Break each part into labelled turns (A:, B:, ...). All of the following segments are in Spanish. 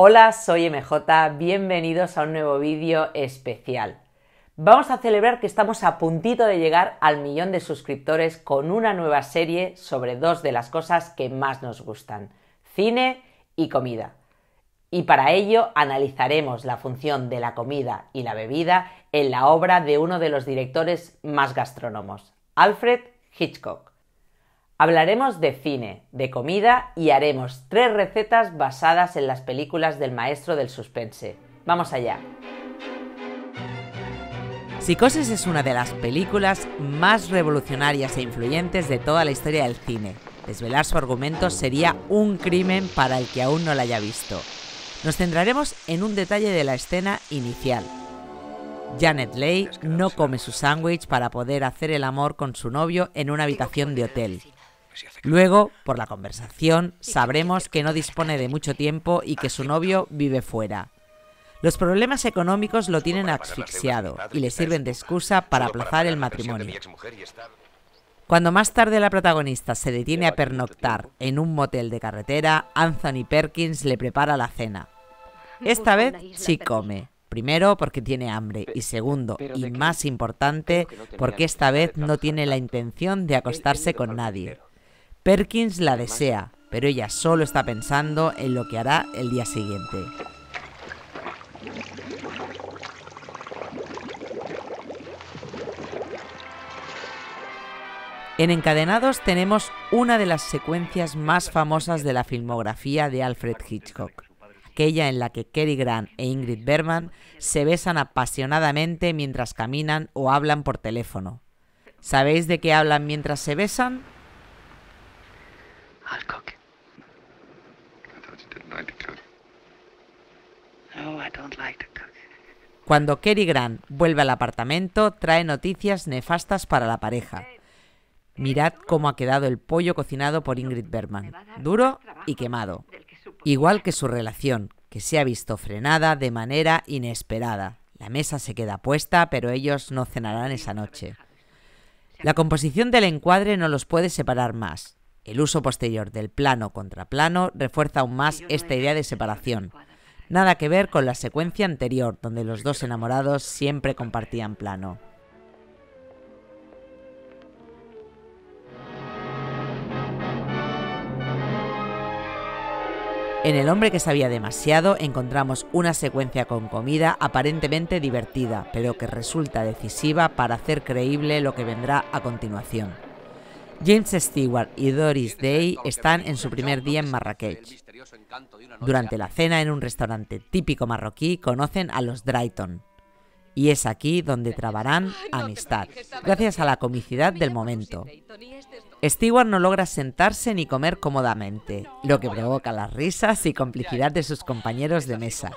A: Hola, soy MJ, bienvenidos a un nuevo vídeo especial. Vamos a celebrar que estamos a puntito de llegar al millón de suscriptores con una nueva serie sobre dos de las cosas que más nos gustan, cine y comida. Y para ello analizaremos la función de la comida y la bebida en la obra de uno de los directores más gastrónomos, Alfred Hitchcock. Hablaremos de cine, de comida y haremos tres recetas basadas en las películas del maestro del suspense. Vamos allá. Psicosis es una de las películas más revolucionarias e influyentes de toda la historia del cine. Desvelar su argumento sería un crimen para el que aún no la haya visto. Nos centraremos en un detalle de la escena inicial. Janet Leigh no come su sándwich para poder hacer el amor con su novio en una habitación de hotel. Pues Luego, por la conversación, sabremos que no dispone de mucho tiempo y que su novio vive fuera. Los problemas económicos lo tienen asfixiado y le sirven de excusa para aplazar el matrimonio. Cuando más tarde la protagonista se detiene a pernoctar en un motel de carretera, Anthony Perkins le prepara la cena. Esta vez sí come. Primero, porque tiene hambre. Y segundo, y más importante, porque esta vez no tiene la intención de acostarse con nadie. Perkins la desea, pero ella solo está pensando en lo que hará el día siguiente. En Encadenados tenemos una de las secuencias más famosas de la filmografía de Alfred Hitchcock, aquella en la que Cary Grant e Ingrid Bergman se besan apasionadamente mientras caminan o hablan por teléfono. ¿Sabéis de qué hablan mientras se besan? Cuando Kerry Grant vuelve al apartamento, trae noticias nefastas para la pareja. Mirad cómo ha quedado el pollo cocinado por Ingrid Bergman, duro y quemado, igual que su relación, que se ha visto frenada de manera inesperada. La mesa se queda puesta, pero ellos no cenarán esa noche. La composición del encuadre no los puede separar más. El uso posterior del plano contra plano refuerza aún más esta idea de separación. Nada que ver con la secuencia anterior, donde los dos enamorados siempre compartían plano. En El hombre que sabía demasiado encontramos una secuencia con comida aparentemente divertida, pero que resulta decisiva para hacer creíble lo que vendrá a continuación. James Stewart y Doris Day están en su primer día en Marrakech. Durante la cena en un restaurante típico marroquí conocen a los Drayton. Y es aquí donde trabarán amistad, gracias a la comicidad del momento. Este Stewart no logra sentarse ni comer cómodamente, lo que provoca las risas y complicidad de sus compañeros de mesa,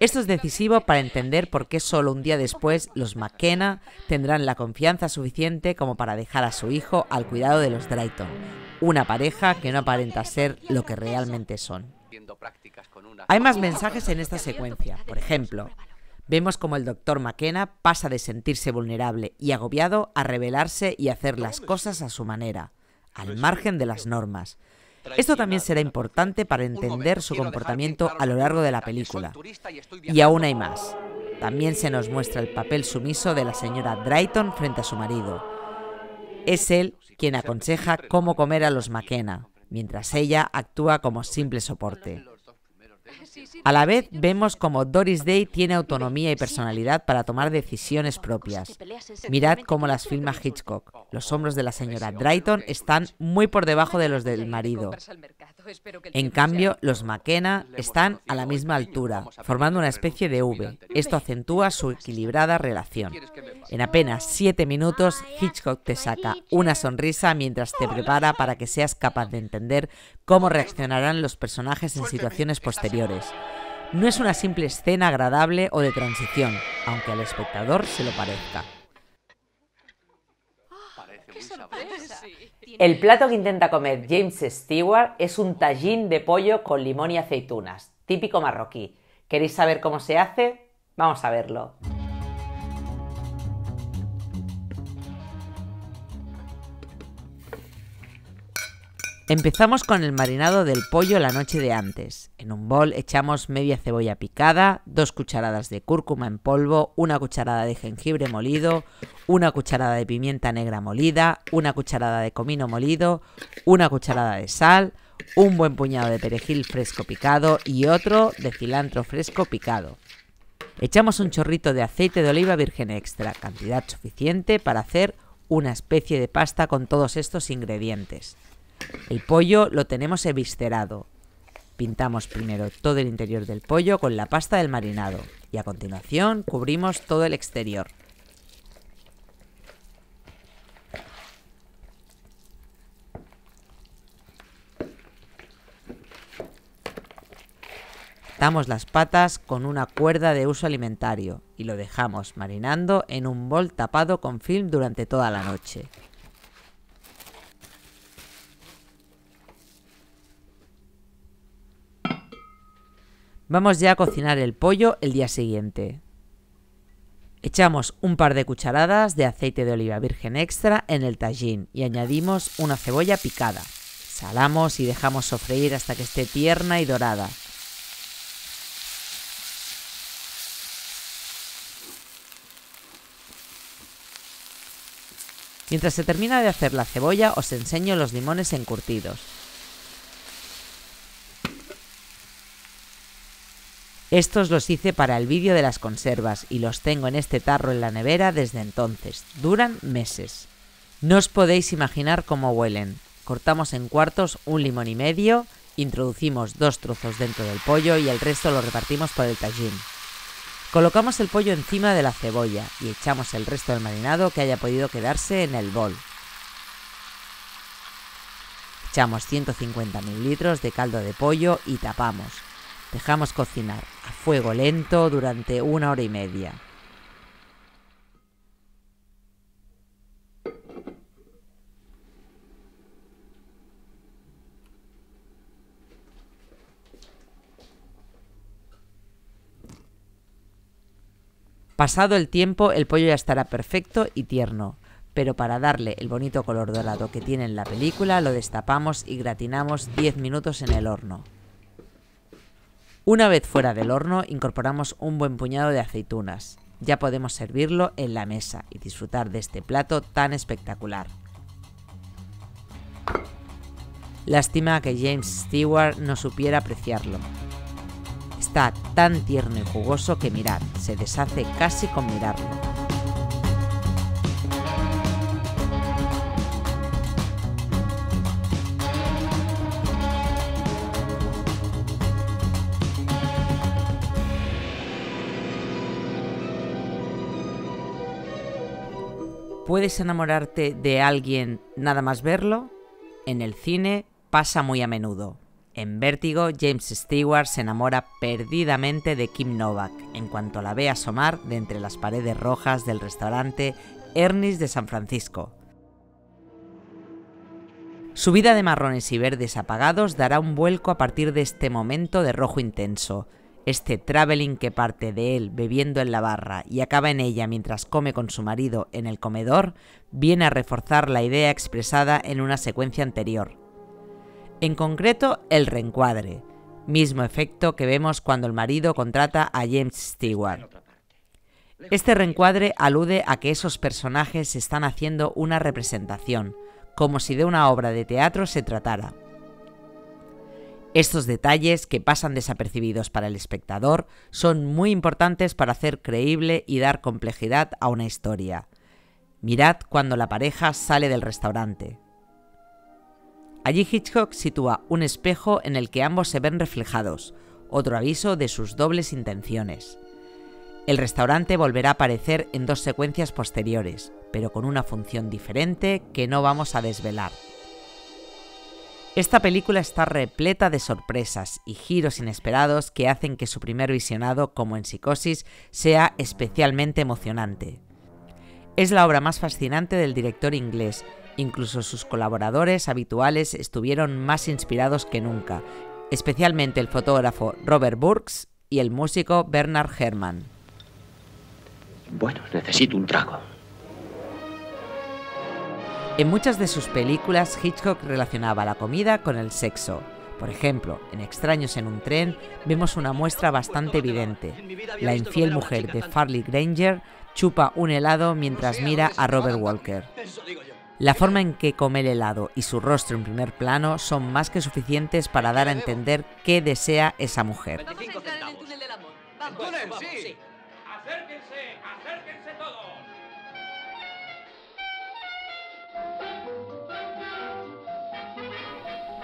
A: esto es decisivo para entender por qué solo un día después los McKenna tendrán la confianza suficiente como para dejar a su hijo al cuidado de los Drayton, una pareja que no aparenta ser lo que realmente son. Hay más mensajes en esta secuencia. Por ejemplo, vemos como el doctor McKenna pasa de sentirse vulnerable y agobiado a rebelarse y hacer las cosas a su manera, al margen de las normas, esto también será importante para entender su comportamiento a lo largo de la película. Y aún hay más. También se nos muestra el papel sumiso de la señora Drayton frente a su marido. Es él quien aconseja cómo comer a los McKenna, mientras ella actúa como simple soporte. A la vez vemos como Doris Day tiene autonomía y personalidad para tomar decisiones pues propias. Mirad cómo las filma Hitchcock. Los hombros de la señora Drayton están muy por debajo de los del marido. En cambio, los McKenna están a la misma altura, formando una especie de V. Esto acentúa su equilibrada relación. En apenas siete minutos, Hitchcock te saca una sonrisa mientras te prepara para que seas capaz de entender cómo reaccionarán los personajes en situaciones posteriores no es una simple escena agradable o de transición, aunque al espectador se lo parezca. El plato que intenta comer James Stewart es un tallín de pollo con limón y aceitunas, típico marroquí. ¿Queréis saber cómo se hace? Vamos a verlo. Empezamos con el marinado del pollo la noche de antes. En un bol echamos media cebolla picada, dos cucharadas de cúrcuma en polvo, una cucharada de jengibre molido, una cucharada de pimienta negra molida, una cucharada de comino molido, una cucharada de sal, un buen puñado de perejil fresco picado y otro de cilantro fresco picado. Echamos un chorrito de aceite de oliva virgen extra, cantidad suficiente para hacer una especie de pasta con todos estos ingredientes. El pollo lo tenemos eviscerado, Pintamos primero todo el interior del pollo con la pasta del marinado y a continuación cubrimos todo el exterior. Atamos las patas con una cuerda de uso alimentario y lo dejamos marinando en un bol tapado con film durante toda la noche. Vamos ya a cocinar el pollo el día siguiente. Echamos un par de cucharadas de aceite de oliva virgen extra en el tajín y añadimos una cebolla picada. Salamos y dejamos sofreír hasta que esté tierna y dorada. Mientras se termina de hacer la cebolla os enseño los limones encurtidos. Estos los hice para el vídeo de las conservas y los tengo en este tarro en la nevera desde entonces. Duran meses. No os podéis imaginar cómo huelen. Cortamos en cuartos un limón y medio, introducimos dos trozos dentro del pollo y el resto lo repartimos por el tajín. Colocamos el pollo encima de la cebolla y echamos el resto del marinado que haya podido quedarse en el bol. Echamos 150 ml de caldo de pollo y tapamos Dejamos cocinar a fuego lento durante una hora y media. Pasado el tiempo, el pollo ya estará perfecto y tierno, pero para darle el bonito color dorado que tiene en la película, lo destapamos y gratinamos 10 minutos en el horno. Una vez fuera del horno, incorporamos un buen puñado de aceitunas. Ya podemos servirlo en la mesa y disfrutar de este plato tan espectacular. Lástima que James Stewart no supiera apreciarlo. Está tan tierno y jugoso que mirad, se deshace casi con mirarlo. ¿Puedes enamorarte de alguien nada más verlo? En el cine pasa muy a menudo. En Vértigo, James Stewart se enamora perdidamente de Kim Novak en cuanto la ve asomar de entre las paredes rojas del restaurante Ernest de San Francisco. Su vida de marrones y verdes apagados dará un vuelco a partir de este momento de rojo intenso, este traveling que parte de él bebiendo en la barra y acaba en ella mientras come con su marido en el comedor, viene a reforzar la idea expresada en una secuencia anterior. En concreto, el reencuadre, mismo efecto que vemos cuando el marido contrata a James Stewart. Este reencuadre alude a que esos personajes están haciendo una representación, como si de una obra de teatro se tratara. Estos detalles, que pasan desapercibidos para el espectador, son muy importantes para hacer creíble y dar complejidad a una historia. Mirad cuando la pareja sale del restaurante. Allí Hitchcock sitúa un espejo en el que ambos se ven reflejados, otro aviso de sus dobles intenciones. El restaurante volverá a aparecer en dos secuencias posteriores, pero con una función diferente que no vamos a desvelar. Esta película está repleta de sorpresas y giros inesperados que hacen que su primer visionado, como en Psicosis, sea especialmente emocionante. Es la obra más fascinante del director inglés. Incluso sus colaboradores habituales estuvieron más inspirados que nunca, especialmente el fotógrafo Robert Burks y el músico Bernard Herrmann. Bueno, necesito un trago. En muchas de sus películas, Hitchcock relacionaba la comida con el sexo. Por ejemplo, en Extraños en un tren vemos una muestra bastante evidente. La infiel mujer de Farley Granger chupa un helado mientras mira a Robert Walker. La forma en que come el helado y su rostro en primer plano son más que suficientes para dar a entender qué desea esa mujer.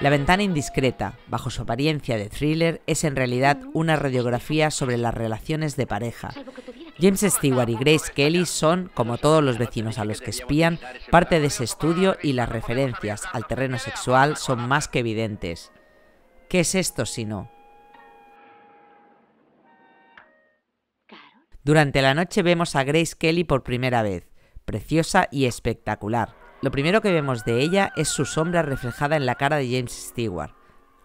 A: La ventana indiscreta, bajo su apariencia de thriller, es en realidad una radiografía sobre las relaciones de pareja. James Stewart y Grace Kelly son, como todos los vecinos a los que espían, parte de ese estudio y las referencias al terreno sexual son más que evidentes. ¿Qué es esto si no? Durante la noche vemos a Grace Kelly por primera vez, preciosa y espectacular, lo primero que vemos de ella es su sombra reflejada en la cara de James Stewart.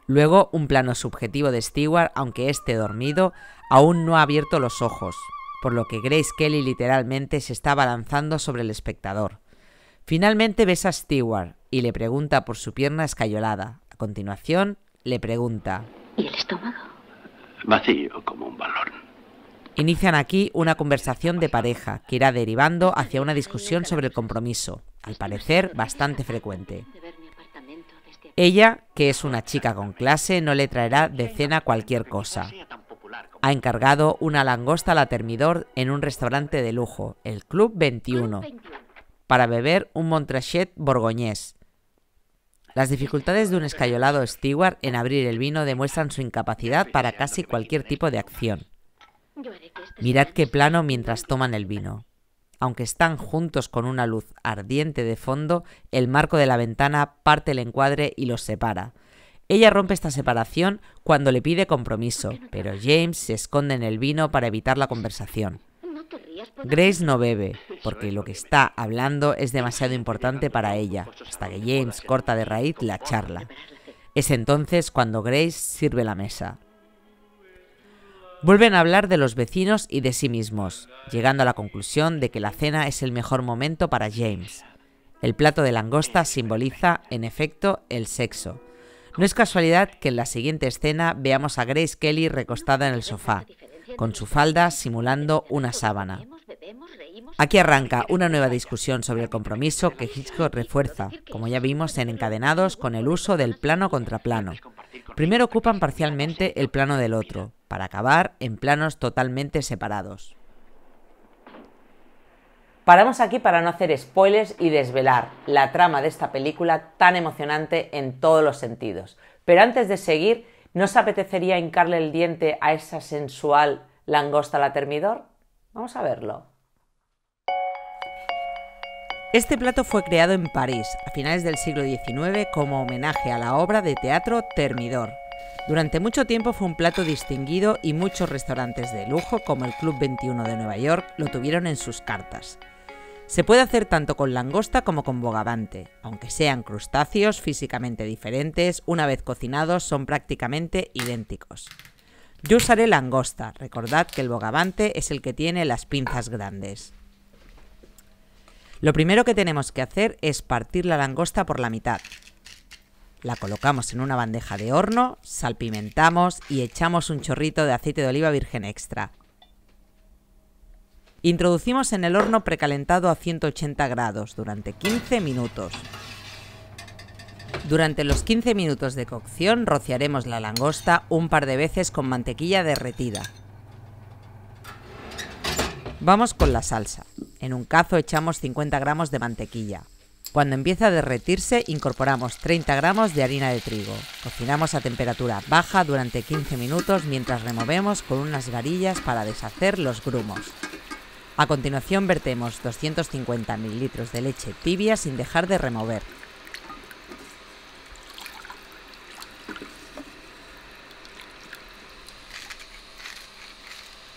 A: Luego un plano subjetivo de Stewart, aunque esté dormido, aún no ha abierto los ojos, por lo que Grace Kelly literalmente se está abalanzando sobre el espectador. Finalmente besa a Stewart y le pregunta por su pierna escayolada. A continuación, le pregunta... ¿Y el estómago? Vacío como un balón. Inician aquí una conversación de pareja que irá derivando hacia una discusión sobre el compromiso al parecer bastante frecuente. Ella, que es una chica con clase, no le traerá de cena cualquier cosa. Ha encargado una langosta la termidor en un restaurante de lujo, el Club 21, para beber un Montrachet borgoñés. Las dificultades de un escayolado steward en abrir el vino demuestran su incapacidad para casi cualquier tipo de acción. Este Mirad qué plano mientras toman el vino. Aunque están juntos con una luz ardiente de fondo, el marco de la ventana parte el encuadre y los separa. Ella rompe esta separación cuando le pide compromiso, pero James se esconde en el vino para evitar la conversación. Pues Grace no bebe, porque lo que está hablando es demasiado importante para ella, hasta que James corta de raíz la charla. Es entonces cuando Grace sirve la mesa. Vuelven a hablar de los vecinos y de sí mismos, llegando a la conclusión de que la cena es el mejor momento para James. El plato de langosta simboliza, en efecto, el sexo. No es casualidad que en la siguiente escena veamos a Grace Kelly recostada en el sofá, con su falda simulando una sábana. Aquí arranca una nueva discusión sobre el compromiso que Hitchcock refuerza, como ya vimos en Encadenados, con el uso del plano contra plano. Primero ocupan parcialmente el plano del otro, para acabar en planos totalmente separados. Paramos aquí para no hacer spoilers y desvelar la trama de esta película tan emocionante en todos los sentidos. Pero antes de seguir, ¿nos apetecería hincarle el diente a esa sensual langosta la termidor? Vamos a verlo. Este plato fue creado en París a finales del siglo XIX como homenaje a la obra de teatro Termidor, durante mucho tiempo fue un plato distinguido y muchos restaurantes de lujo, como el Club 21 de Nueva York, lo tuvieron en sus cartas. Se puede hacer tanto con langosta como con bogavante. Aunque sean crustáceos físicamente diferentes, una vez cocinados son prácticamente idénticos. Yo usaré langosta. Recordad que el bogavante es el que tiene las pinzas grandes. Lo primero que tenemos que hacer es partir la langosta por la mitad. La colocamos en una bandeja de horno, salpimentamos y echamos un chorrito de aceite de oliva virgen extra. Introducimos en el horno precalentado a 180 grados durante 15 minutos. Durante los 15 minutos de cocción rociaremos la langosta un par de veces con mantequilla derretida. Vamos con la salsa. En un cazo echamos 50 gramos de mantequilla, cuando empieza a derretirse, incorporamos 30 gramos de harina de trigo. Cocinamos a temperatura baja durante 15 minutos mientras removemos con unas varillas para deshacer los grumos. A continuación vertemos 250 mililitros de leche tibia sin dejar de remover.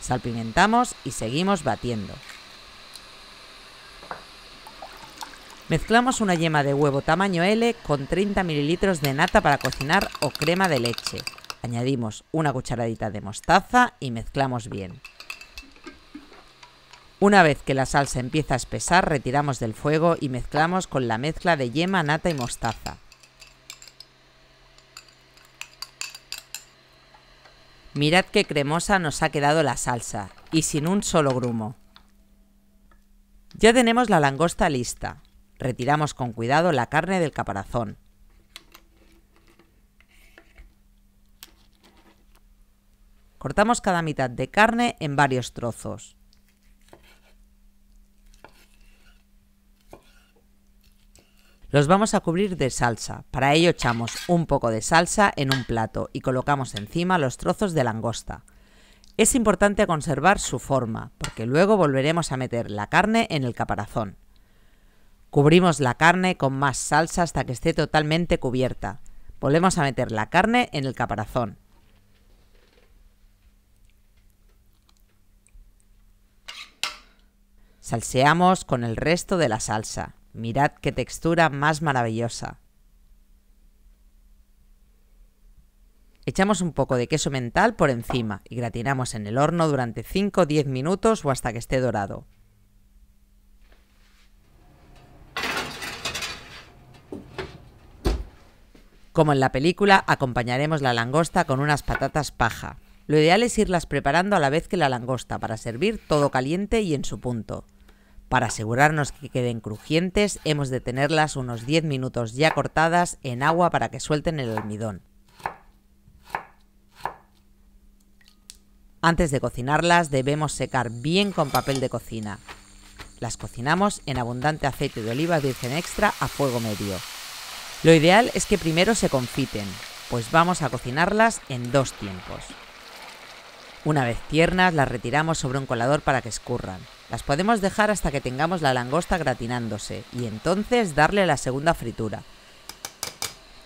A: Salpimentamos y seguimos batiendo. Mezclamos una yema de huevo tamaño L con 30 ml de nata para cocinar o crema de leche. Añadimos una cucharadita de mostaza y mezclamos bien. Una vez que la salsa empieza a espesar, retiramos del fuego y mezclamos con la mezcla de yema, nata y mostaza. Mirad qué cremosa nos ha quedado la salsa, y sin un solo grumo. Ya tenemos la langosta lista. Retiramos con cuidado la carne del caparazón. Cortamos cada mitad de carne en varios trozos. Los vamos a cubrir de salsa. Para ello echamos un poco de salsa en un plato y colocamos encima los trozos de langosta. Es importante conservar su forma, porque luego volveremos a meter la carne en el caparazón. Cubrimos la carne con más salsa hasta que esté totalmente cubierta. Volvemos a meter la carne en el caparazón. Salseamos con el resto de la salsa. Mirad qué textura más maravillosa. Echamos un poco de queso mental por encima y gratinamos en el horno durante 5 o 10 minutos o hasta que esté dorado. Como en la película, acompañaremos la langosta con unas patatas paja. Lo ideal es irlas preparando a la vez que la langosta para servir todo caliente y en su punto. Para asegurarnos que queden crujientes, hemos de tenerlas unos 10 minutos ya cortadas en agua para que suelten el almidón. Antes de cocinarlas debemos secar bien con papel de cocina. Las cocinamos en abundante aceite de oliva virgen extra a fuego medio. Lo ideal es que primero se confiten, pues vamos a cocinarlas en dos tiempos. Una vez tiernas, las retiramos sobre un colador para que escurran. Las podemos dejar hasta que tengamos la langosta gratinándose y entonces darle la segunda fritura.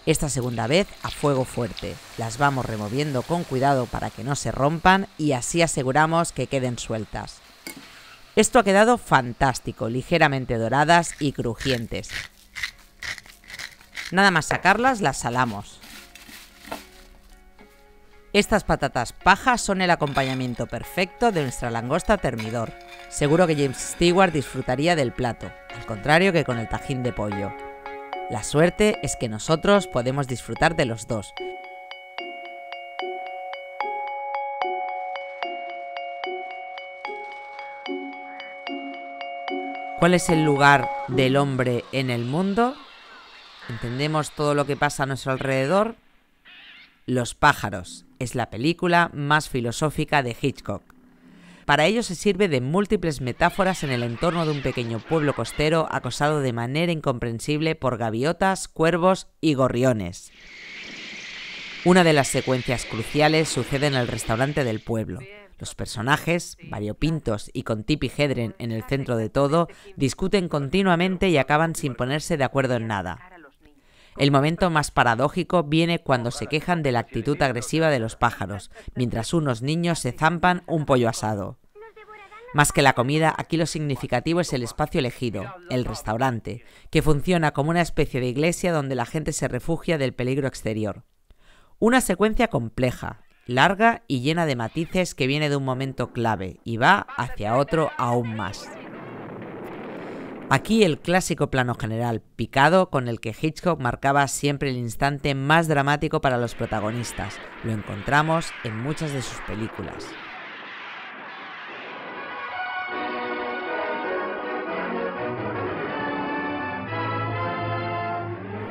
A: Esta segunda vez a fuego fuerte. Las vamos removiendo con cuidado para que no se rompan y así aseguramos que queden sueltas. Esto ha quedado fantástico, ligeramente doradas y crujientes. Nada más sacarlas, las salamos. Estas patatas pajas son el acompañamiento perfecto de nuestra langosta termidor. Seguro que James Stewart disfrutaría del plato, al contrario que con el tajín de pollo. La suerte es que nosotros podemos disfrutar de los dos. ¿Cuál es el lugar del hombre en el mundo? Entendemos todo lo que pasa a nuestro alrededor. Los pájaros es la película más filosófica de Hitchcock. Para ello se sirve de múltiples metáforas en el entorno de un pequeño pueblo costero acosado de manera incomprensible por gaviotas, cuervos y gorriones. Una de las secuencias cruciales sucede en el restaurante del pueblo. Los personajes, variopintos y con Tipi Hedren en el centro de todo, discuten continuamente y acaban sin ponerse de acuerdo en nada. El momento más paradójico viene cuando se quejan de la actitud agresiva de los pájaros, mientras unos niños se zampan un pollo asado. Más que la comida, aquí lo significativo es el espacio elegido, el restaurante, que funciona como una especie de iglesia donde la gente se refugia del peligro exterior. Una secuencia compleja, larga y llena de matices que viene de un momento clave y va hacia otro aún más. Aquí el clásico plano general picado con el que Hitchcock marcaba siempre el instante más dramático para los protagonistas. Lo encontramos en muchas de sus películas.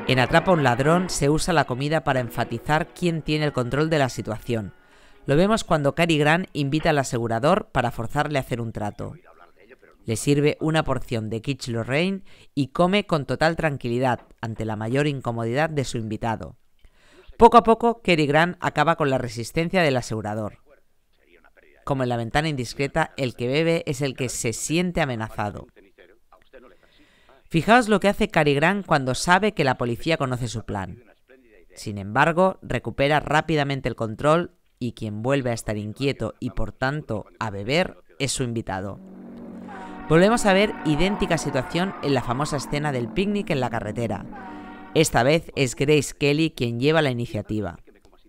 A: En Atrapa un ladrón se usa la comida para enfatizar quién tiene el control de la situación. Lo vemos cuando Cary Grant invita al asegurador para forzarle a hacer un trato le sirve una porción de quiche Lorraine y come con total tranquilidad ante la mayor incomodidad de su invitado. Poco a poco, Kerry Grant acaba con la resistencia del asegurador. Como en la ventana indiscreta, el que bebe es el que se siente amenazado. Fijaos lo que hace Cary Grant cuando sabe que la policía conoce su plan. Sin embargo, recupera rápidamente el control y quien vuelve a estar inquieto y por tanto a beber es su invitado. Volvemos a ver idéntica situación en la famosa escena del picnic en la carretera. Esta vez es Grace Kelly quien lleva la iniciativa.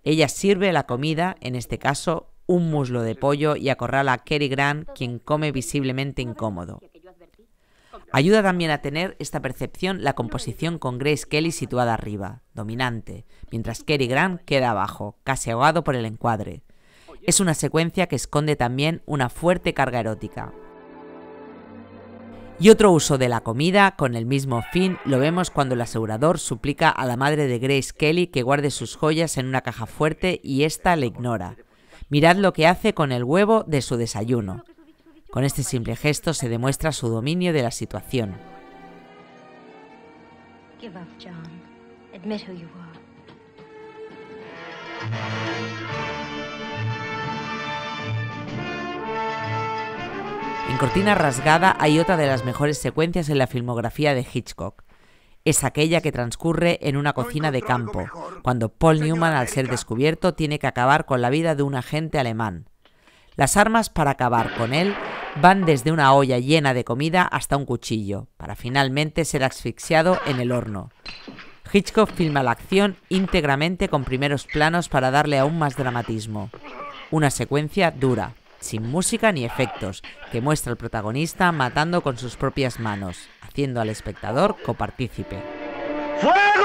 A: Ella sirve la comida, en este caso un muslo de pollo, y acorrala a Kerry Grant, quien come visiblemente incómodo. Ayuda también a tener esta percepción la composición con Grace Kelly situada arriba, dominante, mientras Kerry Grant queda abajo, casi ahogado por el encuadre. Es una secuencia que esconde también una fuerte carga erótica, y otro uso de la comida con el mismo fin lo vemos cuando el asegurador suplica a la madre de Grace Kelly que guarde sus joyas en una caja fuerte y esta le ignora. Mirad lo que hace con el huevo de su desayuno. Con este simple gesto se demuestra su dominio de la situación. En Cortina Rasgada hay otra de las mejores secuencias en la filmografía de Hitchcock. Es aquella que transcurre en una cocina de campo, cuando Paul Newman, al ser descubierto, tiene que acabar con la vida de un agente alemán. Las armas para acabar con él van desde una olla llena de comida hasta un cuchillo, para finalmente ser asfixiado en el horno. Hitchcock filma la acción íntegramente con primeros planos para darle aún más dramatismo. Una secuencia dura, sin música ni efectos, que muestra al protagonista matando con sus propias manos, haciendo al espectador copartícipe. ¡Fuego!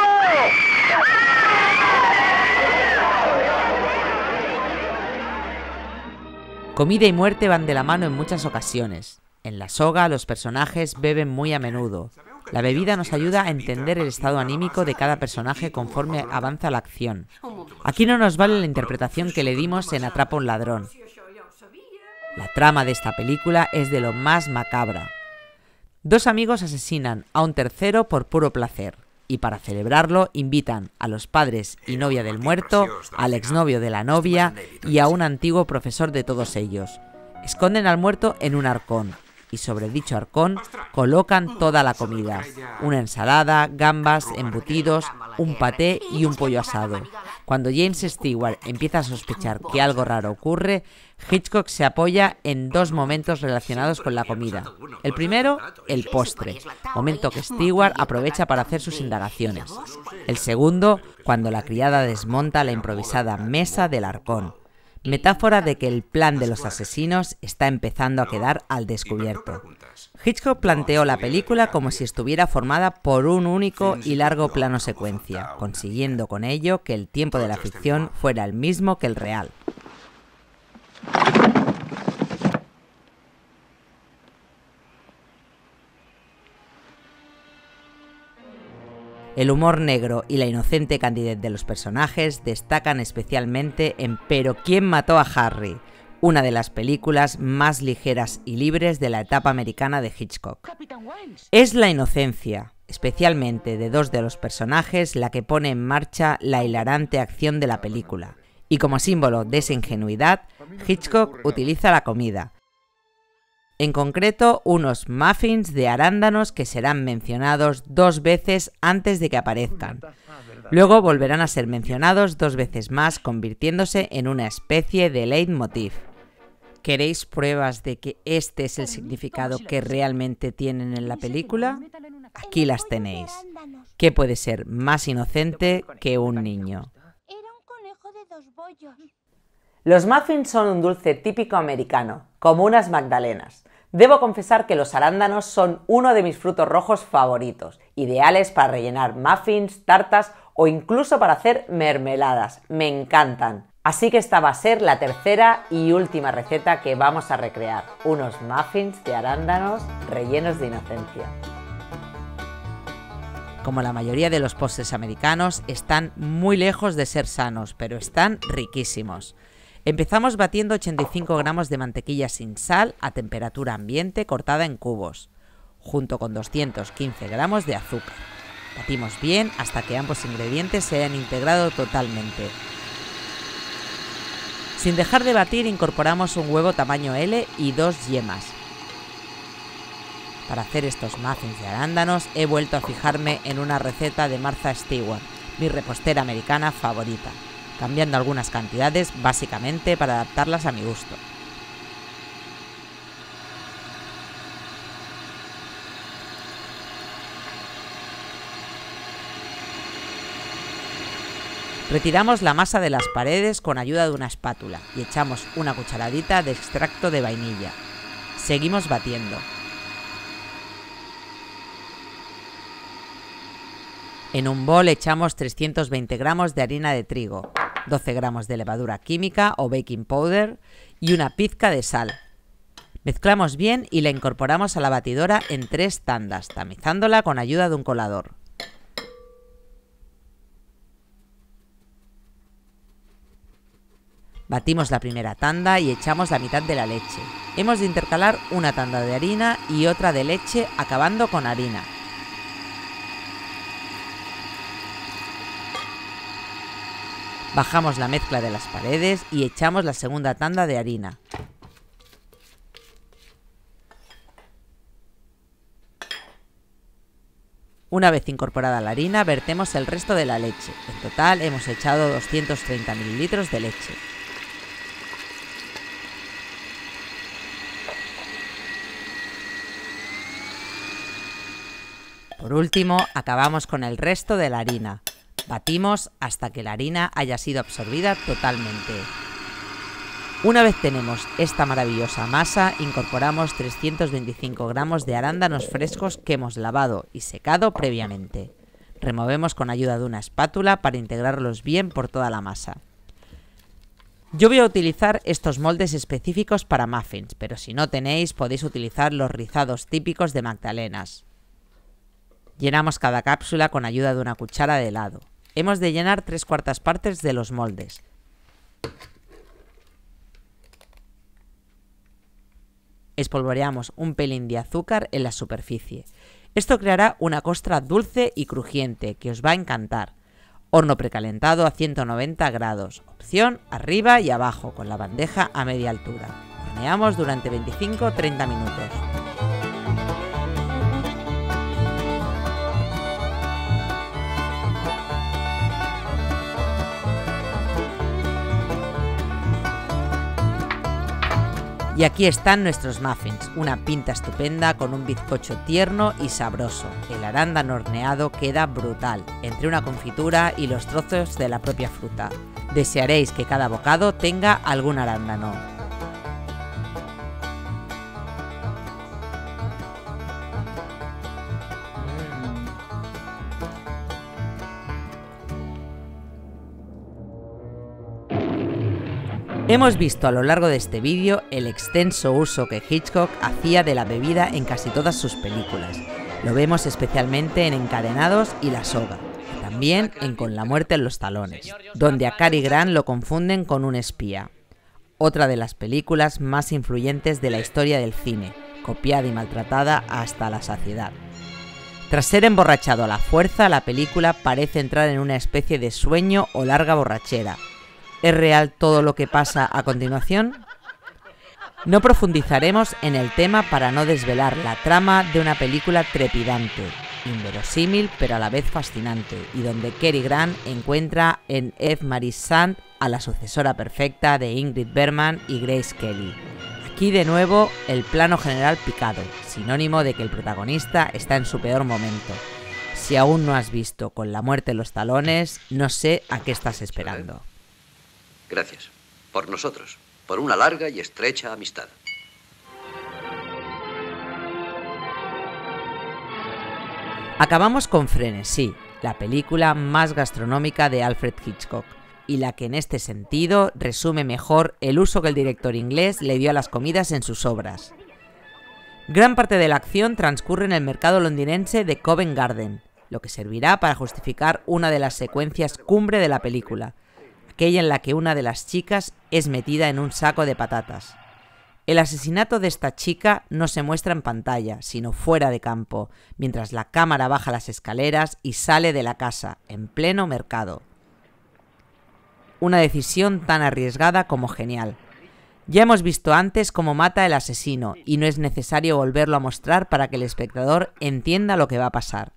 A: Comida y muerte van de la mano en muchas ocasiones. En la soga los personajes beben muy a menudo. La bebida nos ayuda a entender el estado anímico de cada personaje conforme avanza la acción. Aquí no nos vale la interpretación que le dimos en Atrapa un ladrón. La trama de esta película es de lo más macabra. Dos amigos asesinan a un tercero por puro placer y para celebrarlo invitan a los padres y novia del muerto, al exnovio de la novia y a un antiguo profesor de todos ellos. Esconden al muerto en un arcón y sobre dicho arcón colocan toda la comida, una ensalada, gambas, embutidos, un paté y un pollo asado. Cuando James Stewart empieza a sospechar que algo raro ocurre, Hitchcock se apoya en dos momentos relacionados con la comida. El primero, el postre, momento que Stewart aprovecha para hacer sus indagaciones. El segundo, cuando la criada desmonta la improvisada mesa del arcón metáfora de que el plan de los asesinos está empezando a quedar al descubierto. Hitchcock planteó la película como si estuviera formada por un único y largo plano secuencia, consiguiendo con ello que el tiempo de la ficción fuera el mismo que el real. El humor negro y la inocente candidez de los personajes destacan especialmente en Pero ¿quién mató a Harry?, una de las películas más ligeras y libres de la etapa americana de Hitchcock. Es la inocencia, especialmente de dos de los personajes, la que pone en marcha la hilarante acción de la película. Y como símbolo de esa ingenuidad, Hitchcock utiliza la comida. En concreto, unos muffins de arándanos que serán mencionados dos veces antes de que aparezcan. Luego volverán a ser mencionados dos veces más, convirtiéndose en una especie de leitmotiv. ¿Queréis pruebas de que este es el significado que realmente tienen en la película? Aquí las tenéis. ¿Qué puede ser más inocente que un niño? Los muffins son un dulce típico americano, como unas magdalenas. Debo confesar que los arándanos son uno de mis frutos rojos favoritos, ideales para rellenar muffins, tartas o incluso para hacer mermeladas. Me encantan. Así que esta va a ser la tercera y última receta que vamos a recrear, unos muffins de arándanos rellenos de inocencia. Como la mayoría de los postres americanos, están muy lejos de ser sanos, pero están riquísimos. Empezamos batiendo 85 gramos de mantequilla sin sal a temperatura ambiente cortada en cubos, junto con 215 gramos de azúcar. Batimos bien hasta que ambos ingredientes se hayan integrado totalmente sin dejar de batir incorporamos un huevo tamaño L y dos yemas. Para hacer estos muffins de arándanos he vuelto a fijarme en una receta de Martha Stewart, mi repostera americana favorita, cambiando algunas cantidades básicamente para adaptarlas a mi gusto. Retiramos la masa de las paredes con ayuda de una espátula y echamos una cucharadita de extracto de vainilla. Seguimos batiendo. En un bol echamos 320 gramos de harina de trigo, 12 gramos de levadura química o baking powder y una pizca de sal. Mezclamos bien y la incorporamos a la batidora en tres tandas, tamizándola con ayuda de un colador. Batimos la primera tanda y echamos la mitad de la leche. Hemos de intercalar una tanda de harina y otra de leche acabando con harina. Bajamos la mezcla de las paredes y echamos la segunda tanda de harina. Una vez incorporada la harina, vertemos el resto de la leche. En total hemos echado 230 mililitros de leche. Por último, acabamos con el resto de la harina. Batimos hasta que la harina haya sido absorbida totalmente. Una vez tenemos esta maravillosa masa, incorporamos 325 gramos de arándanos frescos que hemos lavado y secado previamente. Removemos con ayuda de una espátula para integrarlos bien por toda la masa. Yo voy a utilizar estos moldes específicos para muffins, pero si no tenéis podéis utilizar los rizados típicos de magdalenas. Llenamos cada cápsula con ayuda de una cuchara de helado. Hemos de llenar tres cuartas partes de los moldes. Espolvoreamos un pelín de azúcar en la superficie. Esto creará una costra dulce y crujiente que os va a encantar. Horno precalentado a 190 grados, opción arriba y abajo con la bandeja a media altura. Horneamos durante 25-30 minutos. Y aquí están nuestros muffins, una pinta estupenda con un bizcocho tierno y sabroso. El arándano horneado queda brutal, entre una confitura y los trozos de la propia fruta. Desearéis que cada bocado tenga algún arándano. Hemos visto a lo largo de este vídeo el extenso uso que Hitchcock hacía de la bebida en casi todas sus películas. Lo vemos especialmente en Encadenados y La Soga, también en Con la muerte en los talones, donde a Cary Grant lo confunden con un espía. Otra de las películas más influyentes de la historia del cine, copiada y maltratada hasta la saciedad. Tras ser emborrachado a la fuerza, la película parece entrar en una especie de sueño o larga borrachera, ¿Es real todo lo que pasa a continuación? No profundizaremos en el tema para no desvelar la trama de una película trepidante, inverosímil pero a la vez fascinante, y donde Cary Grant encuentra en Eve Marie Sand a la sucesora perfecta de Ingrid Berman y Grace Kelly. Aquí de nuevo el plano general picado, sinónimo de que el protagonista está en su peor momento. Si aún no has visto con la muerte los talones, no sé a qué estás esperando. Gracias. Por nosotros. Por una larga y estrecha amistad. Acabamos con Frenesí, la película más gastronómica de Alfred Hitchcock, y la que en este sentido resume mejor el uso que el director inglés le dio a las comidas en sus obras. Gran parte de la acción transcurre en el mercado londinense de Covent Garden, lo que servirá para justificar una de las secuencias cumbre de la película, aquella en la que una de las chicas es metida en un saco de patatas. El asesinato de esta chica no se muestra en pantalla, sino fuera de campo, mientras la cámara baja las escaleras y sale de la casa, en pleno mercado. Una decisión tan arriesgada como genial. Ya hemos visto antes cómo mata el asesino y no es necesario volverlo a mostrar para que el espectador entienda lo que va a pasar.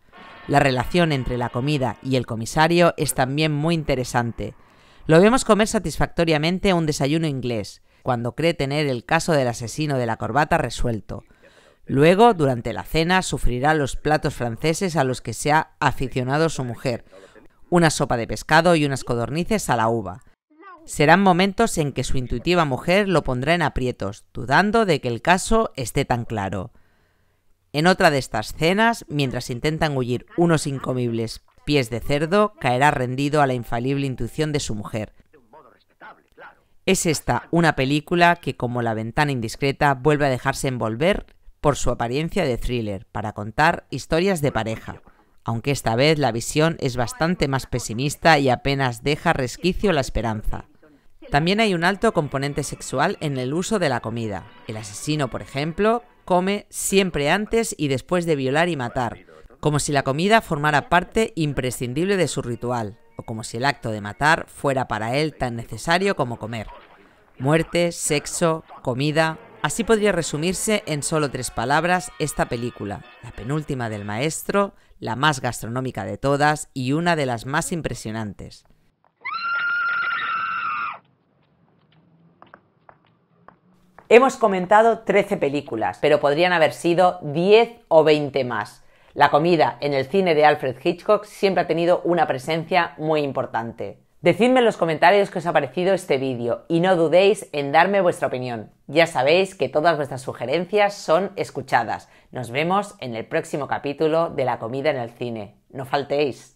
A: La relación entre la comida y el comisario es también muy interesante, lo vemos comer satisfactoriamente un desayuno inglés, cuando cree tener el caso del asesino de la corbata resuelto. Luego, durante la cena, sufrirá los platos franceses a los que se ha aficionado su mujer, una sopa de pescado y unas codornices a la uva. Serán momentos en que su intuitiva mujer lo pondrá en aprietos, dudando de que el caso esté tan claro. En otra de estas cenas, mientras intentan huir unos incomibles pies de cerdo, caerá rendido a la infalible intuición de su mujer. Es esta una película que, como La ventana indiscreta, vuelve a dejarse envolver por su apariencia de thriller para contar historias de pareja, aunque esta vez la visión es bastante más pesimista y apenas deja resquicio la esperanza. También hay un alto componente sexual en el uso de la comida. El asesino, por ejemplo, come siempre antes y después de violar y matar, como si la comida formara parte imprescindible de su ritual, o como si el acto de matar fuera para él tan necesario como comer. Muerte, sexo, comida. Así podría resumirse en solo tres palabras esta película, la penúltima del maestro, la más gastronómica de todas y una de las más impresionantes. Hemos comentado 13 películas, pero podrían haber sido 10 o 20 más. La comida en el cine de Alfred Hitchcock siempre ha tenido una presencia muy importante. Decidme en los comentarios qué os ha parecido este vídeo y no dudéis en darme vuestra opinión. Ya sabéis que todas vuestras sugerencias son escuchadas. Nos vemos en el próximo capítulo de La comida en el cine. No faltéis.